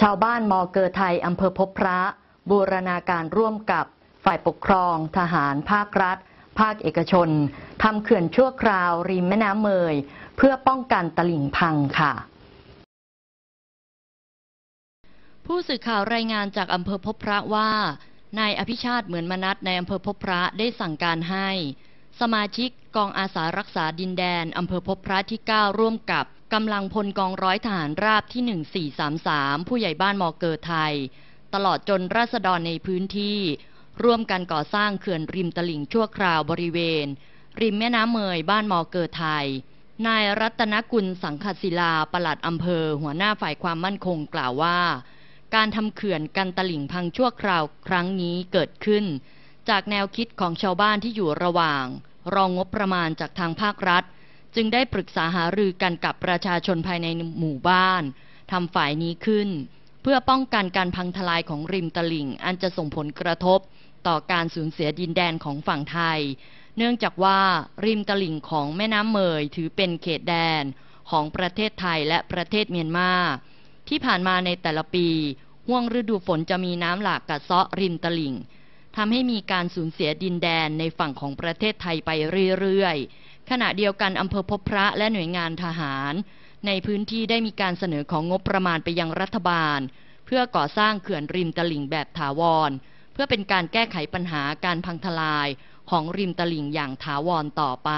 ชาวบ้านมอเกอร์ไทย อำเภอพบพระ บูรณาการร่วมกับฝ่ายปกครอง ทหารภาครัฐ ภาคเอกชนทำเขื่อนชั่วคราวริมแม่น้ำเมย เพื่อป้องกันตลิ่งพังค่ะ ผู้สื่อข่าวรายงานจากอำเภอพบพระว่านายอภิชาติเหมือนมนัดในอำเภอพบพระได้สั่งการให้สมาชิกกองอาสารักษาดินแดน อำเภอพบพระที่ 9 ร่วมกับกำลังพลกองร้อยทหารราบที่1433 ผู้ใหญ่บ้านมอเกอร์ไทย ตลอดจนราษฎรในพื้นที่ ร่วมกันก่อสร้างเขื่อนริมตลิ่งชั่วคราวบริเวณ ริมแม่น้ำเมยบ้านมอเกอร์ไทย นายรัตนกุลสังขศิลาปลัดอำเภอหัวหน้าฝ่ายความมั่นคงกล่าวว่า การทำเขื่อนกันตลิ่งพังชั่วคราวครั้งนี้เกิดขึ้น จากแนวคิดของชาวบ้านที่อยู่ระหว่างรองงบประมาณจากทางภาครัฐ จึงได้ปรึกษาหารือกันกับประชาชนภายในหมู่บ้านทำฝ่ายนี้ขึ้น เพื่อป้องกันการพังทลายของริมตลิ่งอันจะส่งผลกระทบต่อการสูญเสียดินแดนของฝั่งไทย เนื่องจากว่าริมตลิ่งของแม่น้ำเมยถือเป็นเขตแดนของประเทศไทยและประเทศเมียนมาที่ผ่านมาในแต่ละปีห่วงฤดูฝนจะมีน้ำหลากกัดเซาะริมตลิ่งทำให้มีการสูญเสียดินแดนในฝั่งของประเทศไทยไปเรื่อยๆ ขณะเดียวกันอำเภอพบพระและหน่วยงานทหาร ในพื้นที่ได้มีการเสนอของงบประมาณไปยังรัฐบาล เพื่อก่อสร้างเขื่อนริมตลิ่งแบบถาวร เพื่อเป็นการแก้ไขปัญหาการพังทลายของริมตลิ่งอย่างถาวรต่อไป